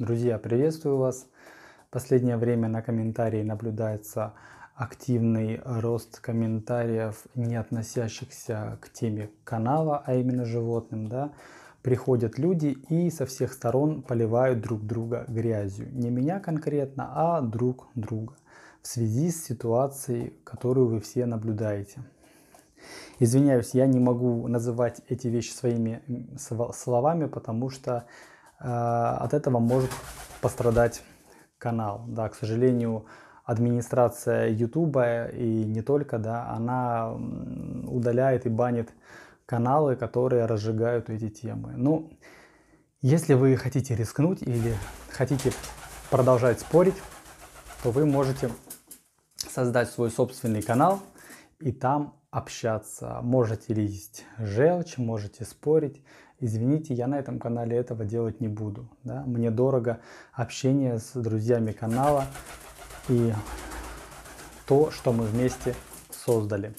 Друзья, приветствую вас. последнее время на комментарии наблюдается активный рост комментариев, не относящихся к теме канала, а именно животным. Да? Приходят люди и со всех сторон поливают друг друга грязью. Не меня конкретно, а друг друга в связи с ситуацией, которую вы все наблюдаете. Извиняюсь, я не могу называть эти вещи своими словами, потому что Э, от этого может пострадать канал. Да, к сожалению, администрация YouTube и не только, да, она удаляет и банит каналы, которые разжигают эти темы. Ну, если вы хотите рискнуть или хотите продолжать спорить, то вы можете создать свой собственный канал и там общаться, можете лезть желчь, можете спорить. Извините, я на этом канале этого делать не буду. Да? Мне дорого общение с друзьями канала и то, что мы вместе создали.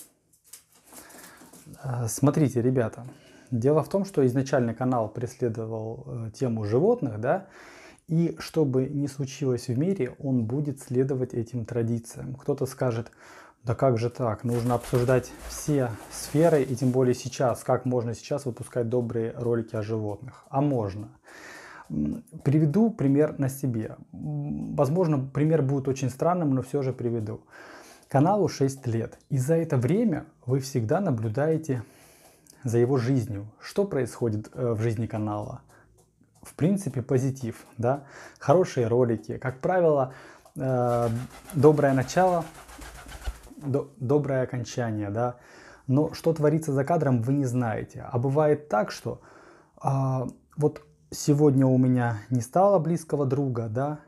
Э, смотрите, ребята, дело в том, что изначально канал преследовал э, тему животных, да, и что бы ни случилось в мире, он будет следовать этим традициям. Кто-то скажет, да как же так? Нужно обсуждать все сферы, и тем более сейчас, как можно сейчас выпускать добрые ролики о животных. А можно. Приведу пример на себе. Возможно, пример будет очень странным, но все же приведу. Каналу 6 лет, и за это время вы всегда наблюдаете за его жизнью. Что происходит э, в жизни канала? В принципе, позитив, да? Хорошие ролики. Как правило, э, доброе начало – доброе окончание, да. Но что творится за кадром, вы не знаете. А бывает так, что а, вот сегодня у меня не стало близкого друга, да,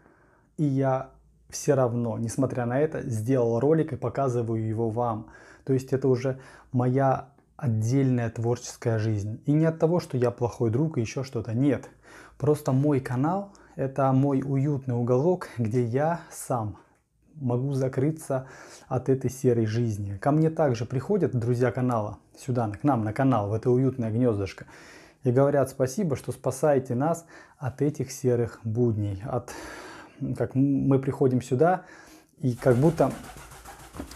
и я все равно, несмотря на это, сделал ролик и показываю его вам. То есть это уже моя отдельная творческая жизнь. И не от того, что я плохой друг и еще что-то. Нет. Просто мой канал – это мой уютный уголок, где я сам могу закрыться от этой серой жизни. Ко мне также приходят друзья канала сюда, к нам на канал, в это уютное гнездышко. И говорят спасибо, что спасаете нас от этих серых будней. От, как мы приходим сюда и как будто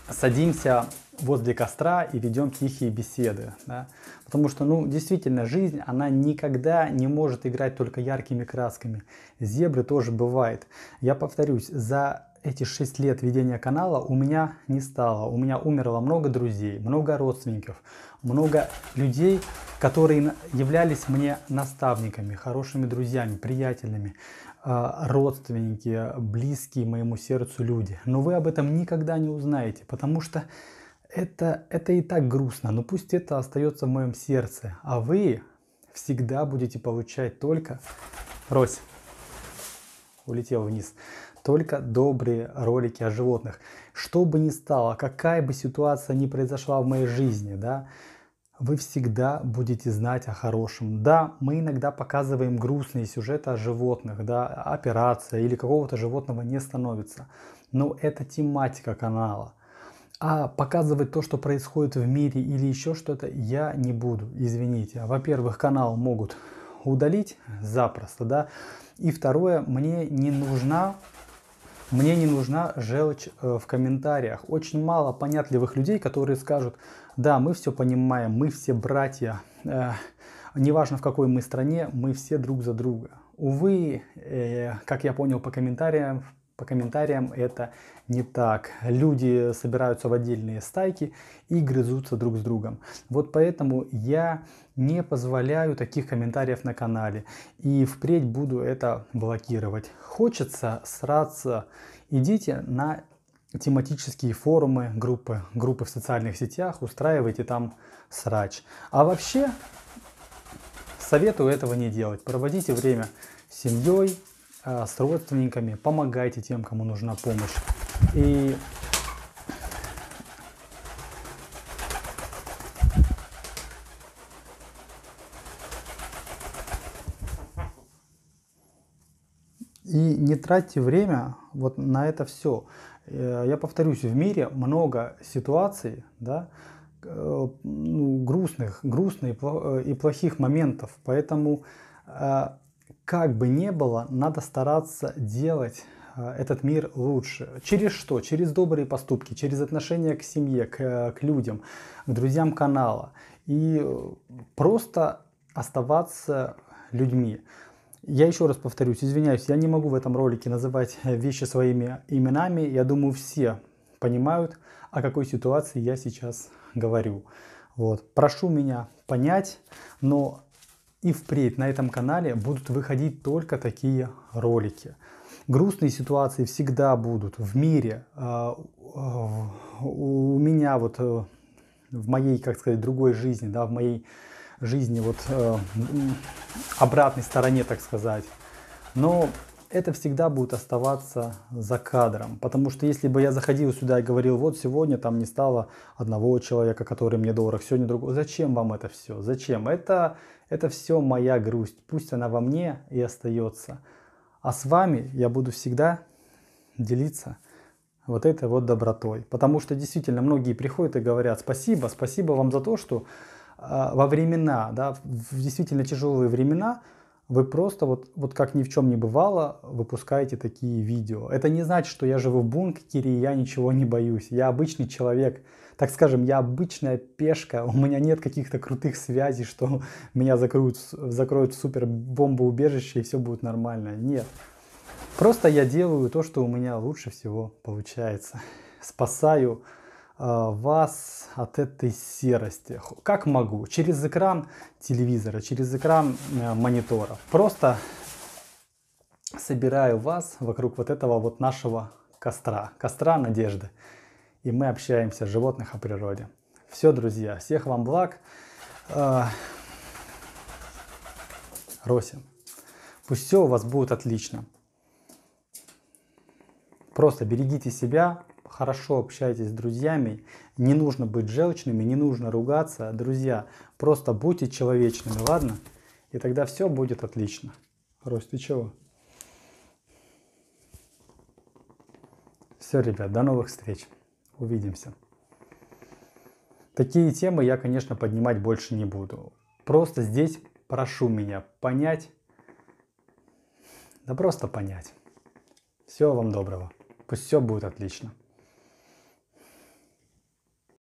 садимся возле костра и ведем тихие беседы. Да? Потому что, ну, действительно, жизнь, она никогда не может играть только яркими красками. Зебры тоже бывает. Я повторюсь, за эти 6 лет ведения канала у меня не стало. У меня умерло много друзей, много родственников, много людей, которые являлись мне наставниками, хорошими друзьями, приятелями, а, родственники, близкие моему сердцу люди. Но вы об этом никогда не узнаете, потому что это, это и так грустно, но пусть это остается в моем сердце, а вы всегда будете получать только... Рось, улетел вниз только добрые ролики о животных. Что бы ни стало, какая бы ситуация ни произошла в моей жизни, да, вы всегда будете знать о хорошем. Да, мы иногда показываем грустные сюжеты о животных, да, операция или какого-то животного не становится. Но это тематика канала. А показывать то, что происходит в мире или еще что-то, я не буду, извините. Во-первых, канал могут удалить запросто, да. И второе, мне не нужна мне не нужна желчь э, в комментариях. Очень мало понятливых людей, которые скажут, да, мы все понимаем, мы все братья, э, неважно в какой мы стране, мы все друг за друга. Увы, э, как я понял по комментариям, по комментариям это не так. Люди собираются в отдельные стайки и грызутся друг с другом. Вот поэтому я не позволяю таких комментариев на канале. И впредь буду это блокировать. Хочется сраться, идите на тематические форумы, группы, группы в социальных сетях, устраивайте там срач. А вообще, советую этого не делать. Проводите время с семьей, Э, с родственниками, помогайте тем, кому нужна помощь. И И не тратьте время вот на это все. Э, я повторюсь, в мире много ситуаций, да, э, ну, грустных, грустных и плохих моментов. Поэтому как бы ни было, надо стараться делать э, этот мир лучше. Через что? Через добрые поступки, через отношения к семье, к, э, к людям, к друзьям канала. И э, просто оставаться людьми. Я еще раз повторюсь, извиняюсь, я не могу в этом ролике называть вещи своими именами. Я думаю, все понимают, о какой ситуации я сейчас говорю. Вот. Прошу меня понять, но и впредь на этом канале будут выходить только такие ролики. Грустные ситуации всегда будут в мире. А, а, у меня вот э, в моей, как сказать, другой жизни, да, в моей жизни вот э, обратной стороне, так сказать. Но это всегда будет оставаться за кадром. Потому что если бы я заходил сюда и говорил, вот сегодня там не стало одного человека, который мне дорог, сегодня другого. Зачем вам это все? Зачем? Это, это все моя грусть. Пусть она во мне и остается. А с вами я буду всегда делиться вот этой вот добротой. Потому что действительно многие приходят и говорят спасибо, спасибо вам за то, что э, во времена, да, в действительно тяжелые времена – вы просто вот, вот как ни в чем не бывало выпускаете такие видео. Это не значит, что я живу в бункере и я ничего не боюсь. Я обычный человек. Так скажем, я обычная пешка, у меня нет каких-то крутых связей, что меня закроют, закроют в супер бомбоубежище и все будет нормально. Нет. Просто я делаю то, что у меня лучше всего получается. Спасаю Э, вас от этой серости. Как могу? Через экран телевизора, через экран э, монитора. Просто собираю вас вокруг вот этого вот нашего костра, костра надежды. И мы общаемся о животных, о природе. Все, друзья, всех вам благ. Э, Росин. Пусть все у вас будет отлично. Просто берегите себя, хорошо общайтесь с друзьями, не нужно быть желчными, не нужно ругаться, друзья, просто будьте человечными, ладно? И тогда все будет отлично. Рось, ты чего? Все, ребят, до новых встреч. Увидимся. Такие темы я, конечно, поднимать больше не буду. Просто здесь прошу меня понять, да просто понять. Всего вам доброго. Пусть все будет отлично.